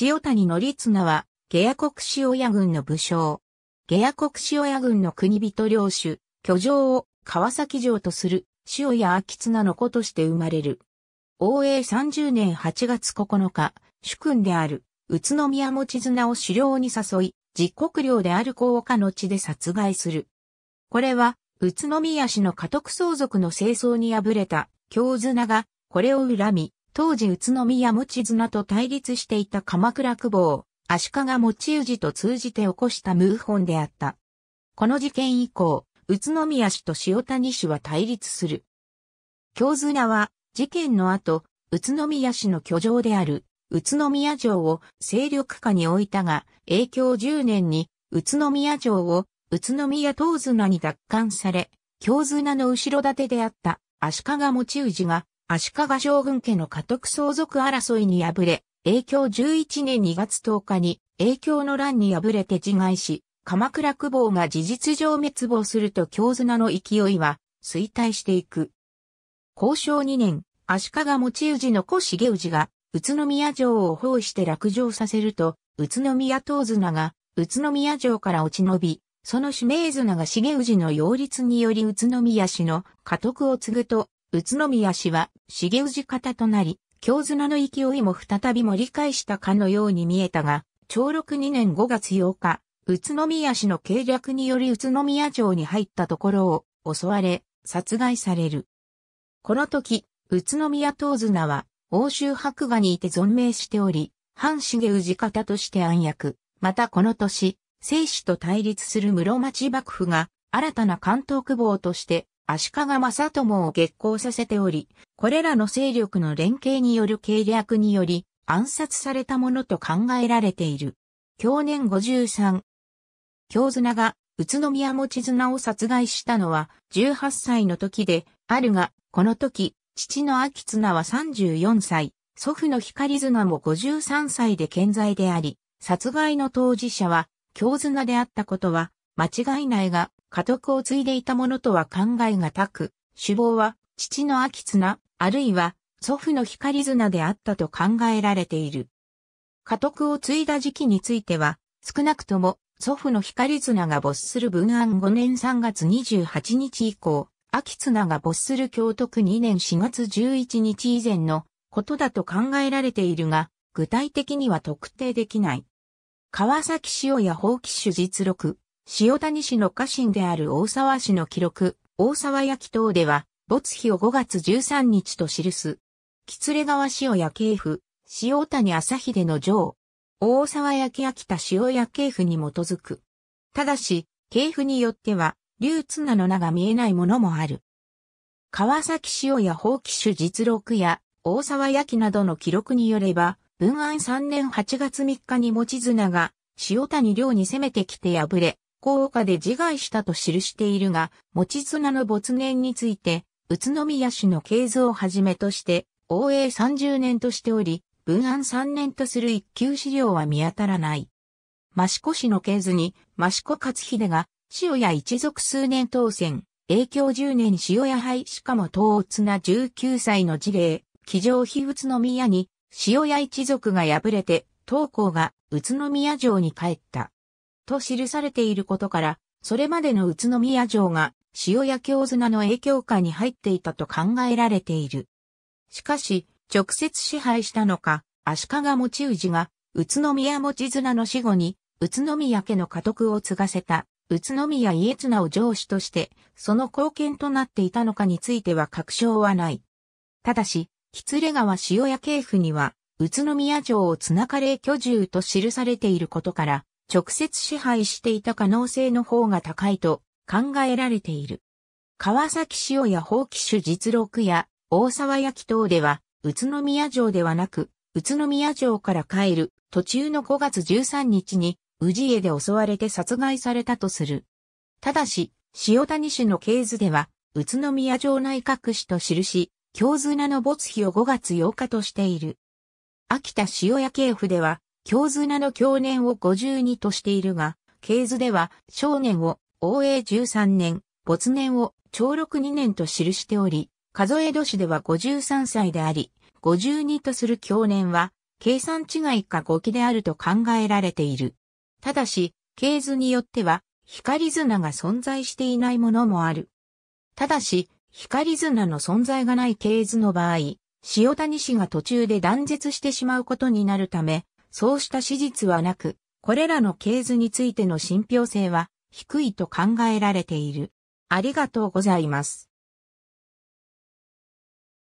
塩谷則綱は、下野国塩屋軍の武将。下野国塩屋軍の国人領主、居城を川崎城とする塩屋秋綱の子として生まれる。応永30年8月9日、主君である宇都宮持綱を狩猟に誘い、実国領である高岡の地で殺害する。これは、宇都宮氏の家督相続の清掃に敗れた京綱が、これを恨み、当時宇都宮持綱と対立していた鎌倉久保足利持氏と通じて起こした謀反であった。この事件以降、宇都宮氏と塩谷氏は対立する。京綱は、事件の後、宇都宮氏の居城である、宇都宮城を勢力下に置いたが、影響10年に、宇都宮城を宇都宮東綱に奪還され、京綱の後ろ盾であった足利持氏が足利将軍家の家督相続争いに敗れ、影響11年2月10日に影響の乱に敗れて自害し、鎌倉久保が事実上滅亡すると京綱の勢いは衰退していく。交渉2年、足利持氏の子重氏が宇都宮城を包囲して落城させると、宇都宮東綱が宇都宮城から落ち延び、その指名綱が重氏の擁立により宇都宮氏の家督を継ぐと、宇都宮氏は、重氏方となり、京綱の勢いも再び盛り返したかのように見えたが、長禄2年5月8日、宇都宮氏の計略により宇都宮城に入ったところを襲われ、殺害される。この時、宇都宮東綱は、欧州白河にいて存命しており、反重氏方として暗躍。またこの年、聖子と対立する室町幕府が、新たな関東久保として、足利正友を激行させており、これらの勢力の連携による計略により暗殺されたものと考えられている。去年53。京綱が宇都宮持綱を殺害したのは18歳の時であるが、この時、父の秋綱は34歳、祖父の光綱も53歳で健在であり、殺害の当事者は京綱であったことは間違いないが、家督を継いでいたものとは考えがたく、首謀は父の秋綱、あるいは祖父の光綱であったと考えられている。家督を継いだ時期については、少なくとも祖父の光綱が没する文案5年3月28日以降、秋綱が没する京徳2年4月11日以前のことだと考えられているが、具体的には特定できない。川崎塩や法規手実録、塩谷市の家臣である大沢氏の記録、大沢焼等では、没日を5月13日と記す。喜連川塩屋系譜、塩谷朝秀の城、大沢焼秋田塩屋系譜に基づく。ただし、系譜によっては、竜綱の名が見えないものもある。川崎塩屋法棄種実録や、大沢焼などの記録によれば、文安3年8月3日に持綱が、塩谷領に攻めてきて敗れ、福岡で自害したと記しているが、持綱の没年について、宇都宮市の経図をはじめとして、応永30年としており、文安3年とする一級資料は見当たらない。益子市の系図に、益子勝秀が、塩屋一族数年当選、影響10年塩屋廃しかも東綱19歳の事例、騎乗非宇都宮に、塩屋一族が敗れて、東校が宇都宮城に帰った。と記されていることから、それまでの宇都宮城が塩屋京綱の影響下に入っていたと考えられている。しかし、直接支配したのか、足利持氏が、宇都宮持綱の死後に、宇都宮家の家督を継がせた、宇都宮家綱を上司として、その貢献となっていたのかについては確証はない。ただし、喜連川塩屋系譜には、宇都宮城を綱カれ居住と記されていることから、直接支配していた可能性の方が高いと考えられている。川崎塩や放棄種実録や大沢焼等では、宇都宮城ではなく、宇都宮城から帰る途中の5月13日に宇治家で襲われて殺害されたとする。ただし、塩谷氏の経図では、宇都宮城内閣氏と記し、京綱の没日を5月8日としている。秋田塩屋系譜では、京綱の享年を52としているが、経図では、少年を、応永13年、没年を、長禄2年と記しており、数え年では53歳であり、52とする享年は、計算違いか5期であると考えられている。ただし、経図によっては、光綱が存在していないものもある。ただし、光綱の存在がない経図の場合、塩谷氏が途中で断絶してしまうことになるため、そうした史実はなく、これらの系図についての信憑性は低いと考えられている。ありがとうございます。